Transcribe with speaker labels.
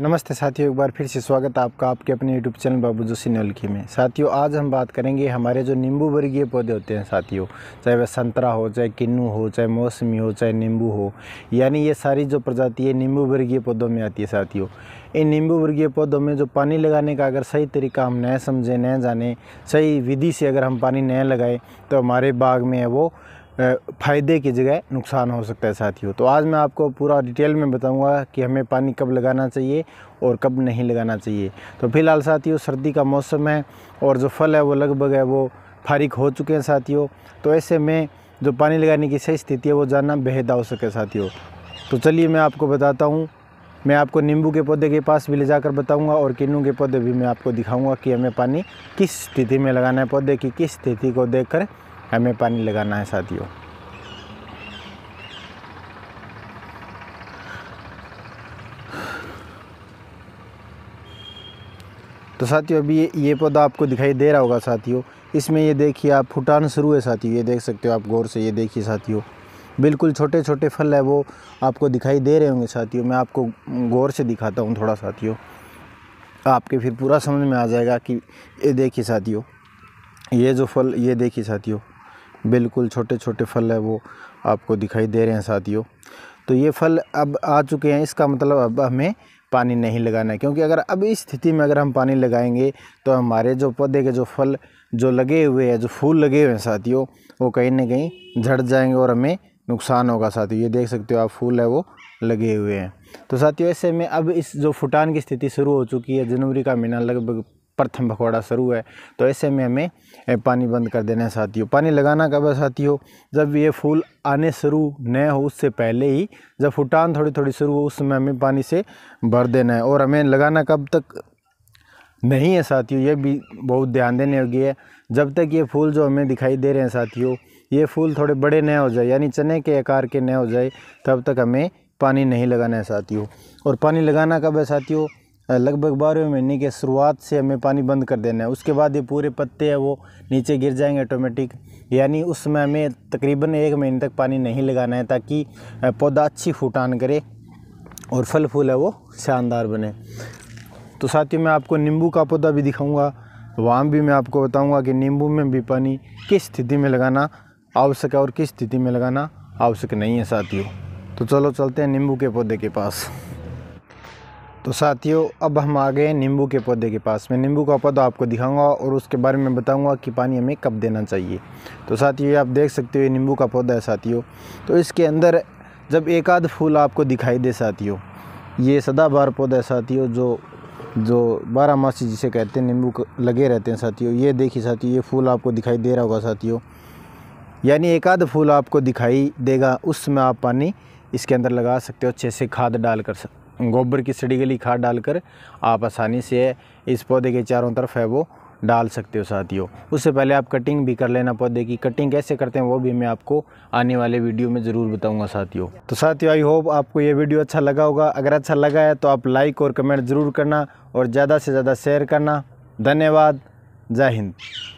Speaker 1: नमस्ते साथियों एक बार फिर से स्वागत है आपका आपके अपने यूट्यूब चैनल बाबू जोशी नलकी में साथियों आज हम बात करेंगे हमारे जो नींबू वर्गीय पौधे होते हैं साथियों चाहे वह संतरा हो चाहे किन्नू हो चाहे मौसमी हो चाहे नींबू हो यानी ये सारी जो प्रजाति है नींबू वर्गीय पौधों में आती है साथियों इन नींबू वर्गीय पौधों में जो पानी लगाने का अगर सही तरीका हम न समझें न जाने सही विधि से अगर हम पानी न लगाए तो हमारे बाग में वो फ़ायदे की जगह नुकसान हो सकता है साथियों तो आज मैं आपको पूरा डिटेल में बताऊंगा कि हमें पानी कब लगाना चाहिए और कब नहीं लगाना चाहिए तो फिलहाल साथियों सर्दी का मौसम है और जो फल है वो लगभग है वो फारिक हो चुके हैं साथियों तो ऐसे में जो पानी लगाने की सही स्थिति है वो जानना बेहद आवश्यक है साथियों तो चलिए मैं आपको बताता हूँ मैं आपको नींबू के पौधे के पास भी ले जाकर बताऊंगा और किन्नू के पौधे भी मैं आपको दिखाऊंगा कि हमें पानी किस स्थिति में लगाना है पौधे की किस स्थिति को देखकर हमें पानी लगाना है साथियों तो साथियों अभी ये ये पौधा आपको दिखाई दे रहा होगा साथियों इसमें ये देखिए आप फुटान शुरू है साथियों ये देख सकते हो आप गौर से ये देखिए साथियों बिल्कुल छोटे छोटे फल है वो आपको दिखाई दे रहे होंगे साथियों मैं आपको गौर से दिखाता हूँ थोड़ा साथियों आपके फिर पूरा समझ में आ जाएगा कि ये देखिए साथियों ये जो फल ये देखिए साथियों बिल्कुल छोटे छोटे फल है वो आपको दिखाई दे रहे हैं साथियों तो ये फल अब आ चुके हैं इसका मतलब अब हमें पानी नहीं लगाना है क्योंकि अगर अब इस स्थिति में अगर हम पानी लगाएंगे तो हमारे जो पौधे के जो फल जो लगे हुए हैं जो फूल लगे हुए हैं साथियों वो कहीं ना कहीं झड़ जाएंगे और हमें नुकसान होगा साथियों ये देख सकते हो आप फूल है वो लगे हुए हैं तो साथियों ऐसे में अब इस जो फुटान की स्थिति शुरू हो चुकी है जनवरी का महीना लगभग प्रथम पखवाड़ा शुरू है तो ऐसे में हमें पानी बंद कर देना है साथियों पानी लगाना कब है साथियों जब ये फूल आने शुरू न हो उससे पहले ही जब फुटान थोड़ी थोड़ी शुरू हो उस समय हमें पानी से भर देना है और हमें लगाना कब तक नहीं है साथियों ये भी बहुत ध्यान देने योग्य है जब तक ये फूल जो हमें दिखाई दे रहे हैं साथियों ये फूल थोड़े बड़े न हो जाए यानी चने के आकार के न हो जाए तब तक हमें पानी नहीं लगाना है साथियों और पानी लगाना कब है साथियों लगभग बारहवें महीने के शुरुआत से हमें पानी बंद कर देना है उसके बाद ये पूरे पत्ते हैं वो नीचे गिर जाएंगे ऑटोमेटिक यानी उसमें हमें तकरीबन एक महीने तक पानी नहीं लगाना है ताकि पौधा अच्छी फूटान करे और फल फूल है वो शानदार बने तो साथियों मैं आपको नींबू का पौधा भी दिखाऊँगा वहाँ भी मैं आपको बताऊँगा कि नींबू में भी पानी किस स्थिति में लगाना आवश्यक है और किस स्थिति में लगाना आवश्यक नहीं है साथियों तो चलो चलते हैं नींबू के पौधे के पास तो साथियों अब हम आ गए नींबू के पौधे के पास मैं नींबू का पौधा आपको दिखाऊंगा और उसके बारे में बताऊंगा कि पानी हमें कब देना चाहिए तो साथियों आप देख सकते हो ये नींबू का पौधा है साथियों तो इसके अंदर जब एक आध फूल आपको दिखाई दे साथियों ये सदाबहार पौधा है साथियों जो जो बारह मासी जिसे कहते हैं नींबू लगे रहते हैं साथियों ये देखिए साथियों ये फूल आपको दिखाई दे रहा होगा साथियों यानी एक आध फूल आपको दिखाई देगा उसमें आप पानी इसके अंदर लगा सकते हो अच्छे से खाद डाल कर सकते गोबर की सड़ी गली खाद डालकर आप आसानी से इस पौधे के चारों तरफ है वो डाल सकते हो साथियों उससे पहले आप कटिंग भी कर लेना पौधे की कटिंग कैसे करते हैं वो भी मैं आपको आने वाले वीडियो में ज़रूर बताऊंगा साथियों तो साथियों आई होप आपको ये वीडियो अच्छा लगा होगा अगर अच्छा लगा है तो आप लाइक और कमेंट ज़रूर करना और ज़्यादा से ज़्यादा शेयर करना धन्यवाद जय हिंद